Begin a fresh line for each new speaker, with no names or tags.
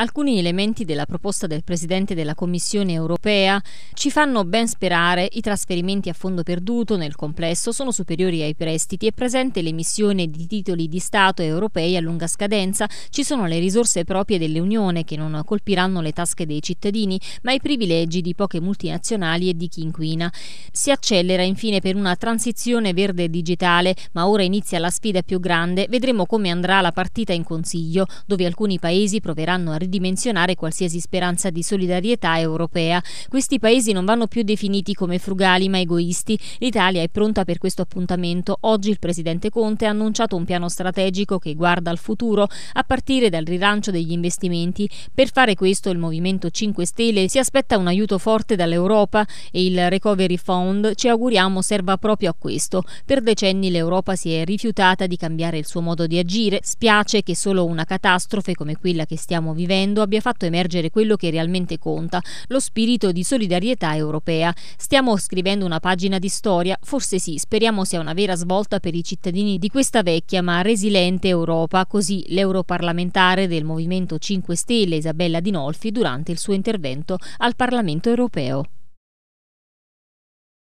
Alcuni elementi della proposta del Presidente della Commissione europea ci fanno ben sperare i trasferimenti a fondo perduto nel complesso sono superiori ai prestiti è presente l'emissione di titoli di Stato europei a lunga scadenza, ci sono le risorse proprie dell'Unione che non colpiranno le tasche dei cittadini, ma i privilegi di poche multinazionali e di chi inquina. Si accelera infine per una transizione verde e digitale, ma ora inizia la sfida più grande, vedremo come andrà la partita in Consiglio, dove alcuni paesi proveranno a ridimensionare qualsiasi speranza di solidarietà europea. Questi paesi non vanno più definiti come frugali ma egoisti. L'Italia è pronta per questo appuntamento. Oggi il presidente Conte ha annunciato un piano strategico che guarda al futuro a partire dal rilancio degli investimenti. Per fare questo il Movimento 5 Stelle si aspetta un aiuto forte dall'Europa e il Recovery Fund ci auguriamo serva proprio a questo. Per decenni l'Europa si è rifiutata di cambiare il suo modo di agire. Spiace che solo una catastrofe come quella che stiamo vivendo facendo abbia fatto emergere quello che realmente conta, lo spirito di solidarietà europea. Stiamo scrivendo una pagina di storia, forse sì, speriamo sia una vera svolta per i cittadini di questa vecchia ma resiliente Europa, così l'europarlamentare del Movimento 5 Stelle Isabella Dinolfi durante il suo intervento al Parlamento europeo.